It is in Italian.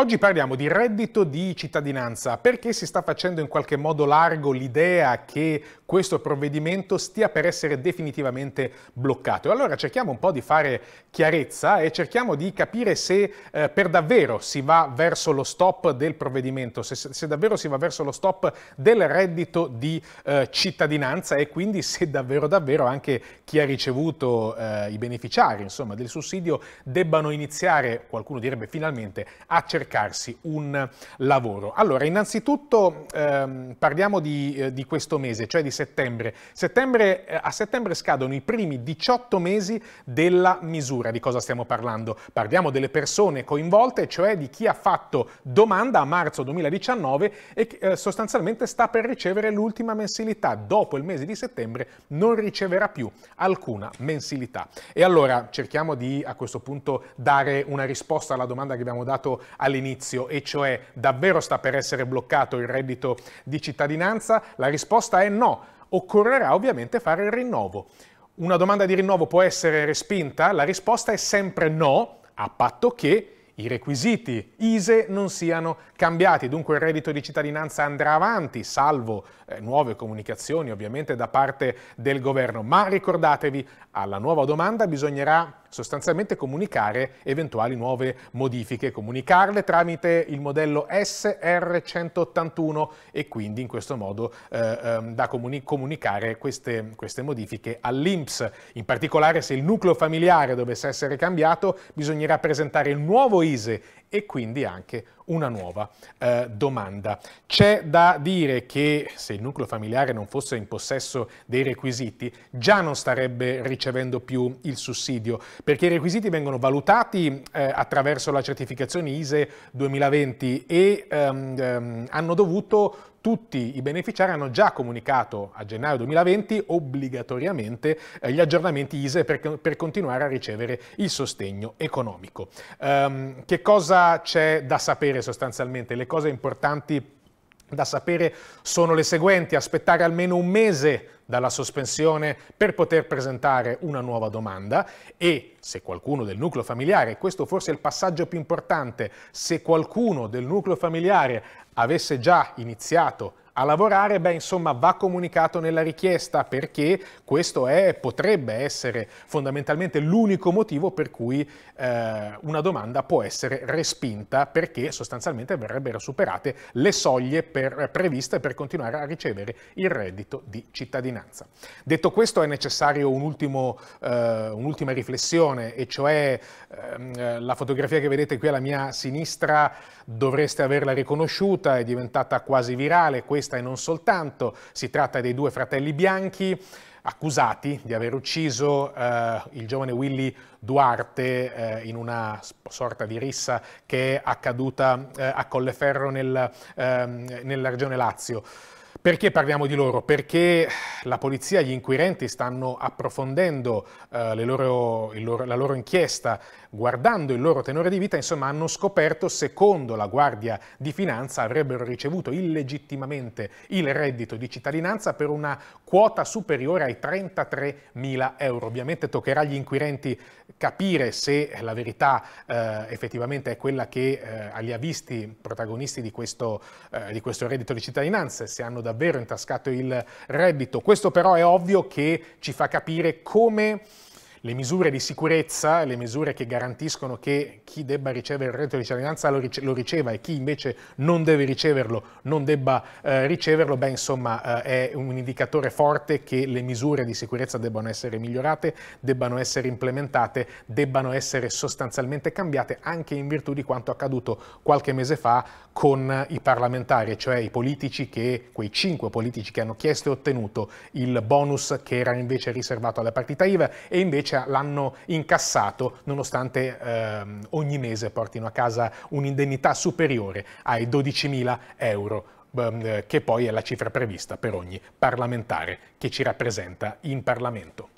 Oggi parliamo di reddito di cittadinanza perché si sta facendo in qualche modo largo l'idea che questo provvedimento stia per essere definitivamente bloccato. allora cerchiamo un po' di fare chiarezza e cerchiamo di capire se eh, per davvero si va verso lo stop del provvedimento, se, se, davvero si va verso lo stop del reddito di eh, cittadinanza e quindi se davvero davvero anche chi ha ricevuto eh, i beneficiari insomma, del sussidio debbano iniziare, qualcuno direbbe finalmente, a cercare cercarsi un lavoro. Allora, innanzitutto ehm, parliamo di, eh, di, questo mese, cioè di settembre. settembre eh, a settembre scadono i primi 18 mesi della misura. Di cosa stiamo parlando? Parliamo delle persone coinvolte, cioè di chi ha fatto domanda a marzo 2019 e eh, sostanzialmente sta per ricevere l'ultima mensilità. Dopo il mese di settembre non riceverà più alcuna mensilità. E allora cerchiamo di a questo punto dare una risposta alla domanda che abbiamo dato all'inizio all'inizio, e cioè davvero sta per essere bloccato il reddito di cittadinanza? La risposta è no, occorrerà ovviamente fare il rinnovo. Una domanda di rinnovo può essere respinta? La risposta è sempre no, a patto che i requisiti ISE non siano cambiati, dunque il reddito di cittadinanza andrà avanti, salvo eh, nuove comunicazioni ovviamente da parte del governo. Ma ricordatevi, alla nuova domanda bisognerà sostanzialmente comunicare eventuali nuove modifiche, comunicarle tramite il modello SR181 e quindi in questo modo eh, ehm, da comuni comunicare queste, queste modifiche all'INPS. In particolare se il nucleo familiare dovesse essere cambiato bisognerà presentare il nuovo ISE e quindi anche una nuova eh, domanda. C'è da dire che se il nucleo familiare non fosse in possesso dei requisiti già non starebbe ricevendo più il sussidio perché i requisiti vengono valutati eh, attraverso la certificazione ISE 2020 e ehm, ehm, hanno dovuto tutti i beneficiari hanno già comunicato a gennaio 2020 obbligatoriamente eh, gli aggiornamenti ISE per, per continuare a ricevere il sostegno economico. Um, che cosa c'è da sapere sostanzialmente? Le cose importanti da sapere sono le seguenti, aspettare almeno un mese dalla sospensione per poter presentare una nuova domanda e se qualcuno del nucleo familiare, questo forse è il passaggio più importante, se qualcuno del nucleo familiare avesse già iniziato a lavorare, beh insomma va comunicato nella richiesta perché questo è, potrebbe essere fondamentalmente l'unico motivo per cui eh, una domanda può essere respinta perché sostanzialmente verrebbero superate le soglie per, eh, previste per continuare a ricevere il reddito di cittadinanza. Detto questo è necessario eh, un'ultima eh, un riflessione e cioè ehm, eh, la fotografia che vedete qui alla mia sinistra dovreste averla riconosciuta, è diventata quasi virale, Questa sinistra e non soltanto. Si tratta dei due fratelli bianchi accusati di aver ucciso eh, il giovane Willy Duarte eh, in una sorta di rissa che è accaduta eh, a Colleferro nel, ehm, nella regione Lazio. Perché parliamo di loro? Perché la polizia, e gli inquirenti stanno approfondendo eh, loro, loro, la loro inchiesta, guardando il loro tenore di vita, insomma hanno scoperto, secondo la Guardia di Finanza, avrebbero ricevuto illegittimamente il reddito di cittadinanza per una quota superiore ai 33 mila euro. Ovviamente toccherà agli inquirenti capire se la verità eh, effettivamente è quella che eh, li ha visti protagonisti di questo, eh, di questo reddito di cittadinanza, se hanno davvero davvero intascato il reddito. Questo però è ovvio che ci fa capire come le misure di sicurezza, le misure che garantiscono che chi debba ricevere il reddito di cittadinanza lo, rice lo riceva e chi invece non deve riceverlo non debba eh, riceverlo, beh insomma eh, è un indicatore forte che le misure di sicurezza debbano essere migliorate, debbano essere implementate, debbano essere sostanzialmente cambiate anche in virtù di quanto accaduto qualche mese fa con i parlamentari, cioè i politici che, quei cinque politici che hanno chiesto e ottenuto il bonus che era invece riservato alla partita IVA e invece Francia l'hanno incassato nonostante ehm, ogni mese portino a casa un'indennità superiore ai 12.000 euro che poi è la cifra prevista per ogni parlamentare che ci rappresenta in Parlamento.